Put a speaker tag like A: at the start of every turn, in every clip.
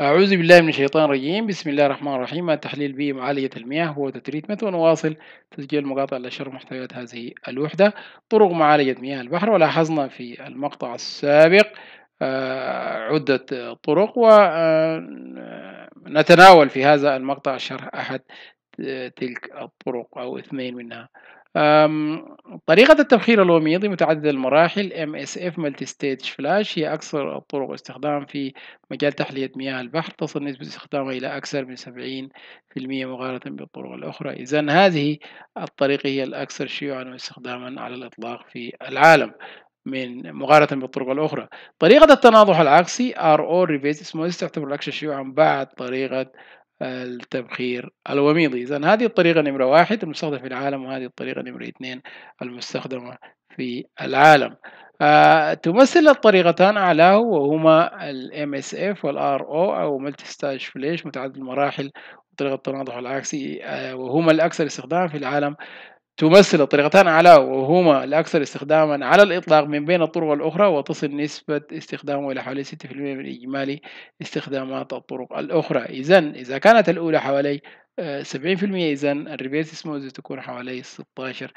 A: أعوذ بالله من الشيطان الرجيم بسم الله الرحمن الرحيم مع تحليل بي معالجة المياه هو تريتمنت ونواصل تسجيل مقاطع لشرح محتويات هذه الوحدة طرق معالجة مياه البحر ولاحظنا في المقطع السابق آه، عدة طرق ونتناول آه، في هذا المقطع شرح أحد آه، تلك الطرق أو اثنين منها طريقة التبخير الوميضي متعددة المراحل MSF Multi-Stage Flash هي أكثر الطرق استخدام في مجال تحلية مياه البحر تصل نسبة استخدامها إلى أكثر من 70% مقارنة بالطرق الأخرى إذا هذه الطريقة هي الأكثر شيوعا واستخداما على الإطلاق في العالم من مقارنة بالطرق الأخرى طريقة التناضح العكسي RO Reverse اسمه تعتبر الأكثر شيوعا بعد طريقة التبخير الوميضي إذا هذه الطريقة نمرة واحد المستخدمة في العالم وهذه الطريقة نمرة اثنين المستخدمة في العالم آه تمثل الطريقتان أعلاه وهما الـ MSF والـ RO أو ملتي ستاج فليش متعدد المراحل وطريقة التناضح العكسي آه وهما الأكثر استخداما في العالم تمثل الطريقتان على وهما الأكثر استخداما على الإطلاق من بين الطرق الأخرى وتصل نسبة استخدامه إلى حوالي ستة في المئة من إجمالي استخدامات الطرق الأخرى إذا إذا كانت الأولى حوالي آه، سبعين في المئة إذا الريفيرس اسموزي تكون حوالي ستاشر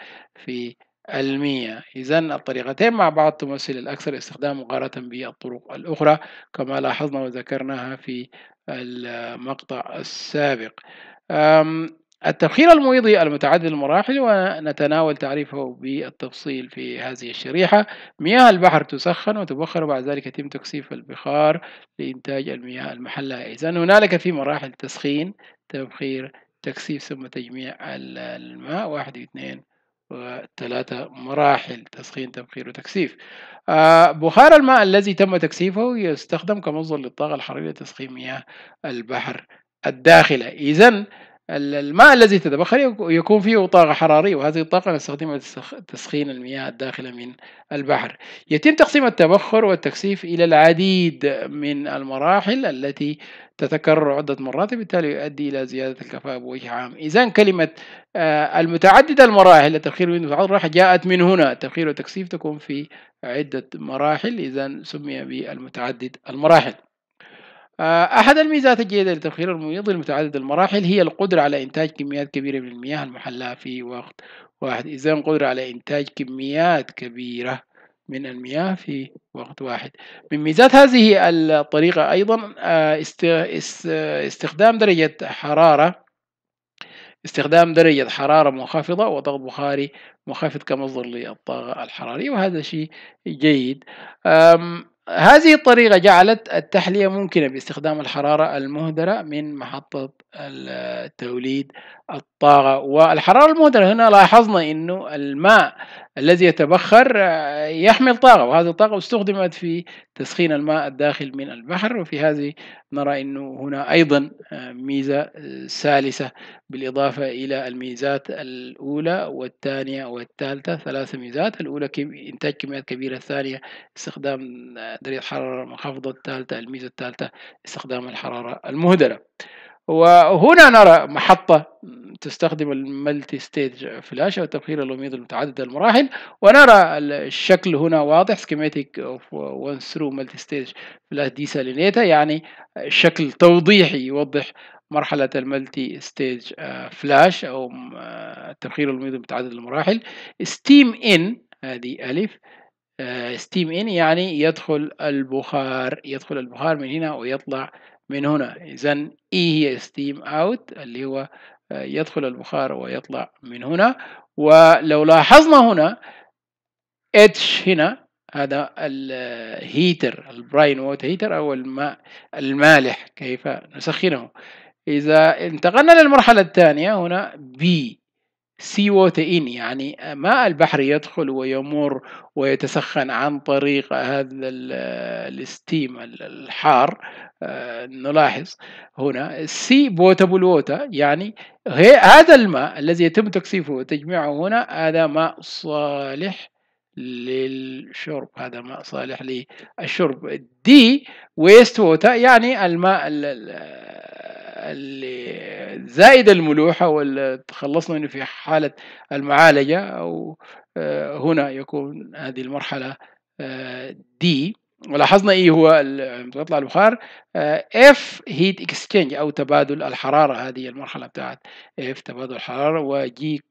A: في المية إذا الطريقتين مع بعض تمثل الأكثر استخدام مقارنة بالطرق الأخرى كما لاحظنا وذكرناها في المقطع السابق التبخير المويضي المتعدد المراحل ونتناول تعريفه بالتفصيل في هذه الشريحة مياه البحر تسخن وتبخر وبعد ذلك يتم تكثيف البخار لإنتاج المياه المحلة إذا هنالك في مراحل تسخين تبخير تكثيف ثم تجميع الماء واحد واثنين وثلاثة مراحل تسخين تبخير وتكثيف آه، بخار الماء الذي تم تكثيفه يستخدم كمصدر للطاقة الحرارية لتسخين مياه البحر الداخلة إذا الماء الذي تتبخر يكون فيه طاقة حرارية وهذه الطاقة نستخدمها لتسخين المياه الداخلة من البحر يتم تقسيم التبخر والتكثيف إلى العديد من المراحل التي تتكرر عدة مرات وبالتالي يؤدي إلى زيادة الكفاءة بوجه عام إذا كلمة آه، المتعددة المراحل التبخير والتبخير جاءت من هنا التبخير والتكثيف تكون في عدة مراحل إذا سمي بالمتعدد المراحل آه، أحد الميزات الجيدة لتبخير المبيض المتعدد المراحل هي القدرة على إنتاج كميات كبيرة من المياه المحلاة في وقت واحد إذا قدرة على إنتاج كميات كبيرة من المياه في وقت واحد من ميزات هذه الطريقة أيضا آه، استخدام درجة حرارة استخدام درجة حرارة منخفضة وضغط بخاري منخفض كمصدر للطاقة الحرارية وهذا شيء جيد هذه الطريقة جعلت التحلية ممكنة باستخدام الحرارة المهدرة من محطة التوليد الطاقة والحرارة الموتر هنا لاحظنا أنه الماء الذي يتبخر آه، يحمل طاقة وهذه الطاقة استخدمت في تسخين الماء الداخل من البحر وفي هذه نرى أنه هنا أيضا آه، ميزة ثالثة آه، بالإضافة إلى الميزات الأولى والثانية والثالثة ثلاث ميزات الأولى إنتاج كميات كبيرة الثانية استخدام درجة حرارة منخفضة الثالثة الميزة الثالثة استخدام الحرارة المهدرة وهنا نرى محطة تستخدم الملتي ستيج فلاش أو تبخير الأميض المتعدد المراحل ونرى الشكل هنا واضح سكيماتيك اوف وان ثرو ملتي ستيج فلاش ديسالينيتا يعني شكل توضيحي يوضح مرحلة الملتي ستيج فلاش أو تبخير الأميض المتعدد المراحل ستيم إن هذه ألف ستيم إن يعني يدخل البخار يدخل البخار من هنا ويطلع من هنا إذا E هي steam out اللي هو آه، يدخل البخار ويطلع من هنا ولو لاحظنا هنا H هنا هذا الهيتر البراين ووت هيتر أو الماء المالح كيف نسخنه إذا انتقلنا للمرحلة الثانية هنا B سي ووتر إن يعني ماء البحر يدخل ويمر ويتسخن عن طريق هذا الستيم الحار آه، نلاحظ هنا سي بوتابل ووتر يعني هذا الماء الذي يتم تكثيفه وتجميعه هنا هذا ماء صالح للشرب هذا ماء صالح للشرب دي ويست ووتر يعني الماء اللي زائد الملوحة واللي تخلصنا منه في حالة المعالجة أو آه، هنا يكون هذه المرحلة دي آه، ولاحظنا ايه هو تطلع البخار اف هيت اكسشينج او تبادل الحراره هذه المرحله بتاعت اف تبادل الحراره وجي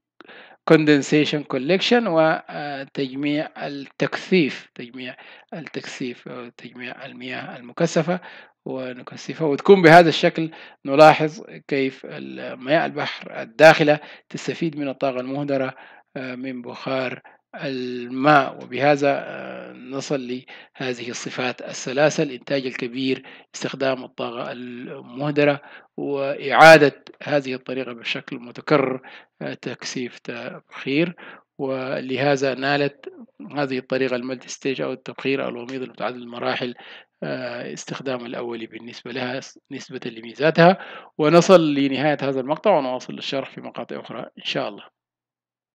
A: كوندنسيشن كولكشن وتجميع التكثيف تجميع التكثيف تجميع المياه المكثفة ونكثفه وتكون بهذا الشكل نلاحظ كيف مياه البحر الداخلة تستفيد من الطاقة المهدرة آه، من بخار الماء وبهذا آه، نصل لهذه الصفات الثلاثة الإنتاج الكبير استخدام الطاقة المهدرة وإعادة هذه الطريقة بشكل متكرر آه، تكثيف تبخير ولهذا نالت هذه الطريقة الملتي ستيج أو التبخير أو الوميض المتعدد المراحل آه، استخدام الأولي بالنسبة لها نسبة لميزاتها ونصل لنهاية هذا المقطع ونواصل الشرح في مقاطع أخرى إن شاء الله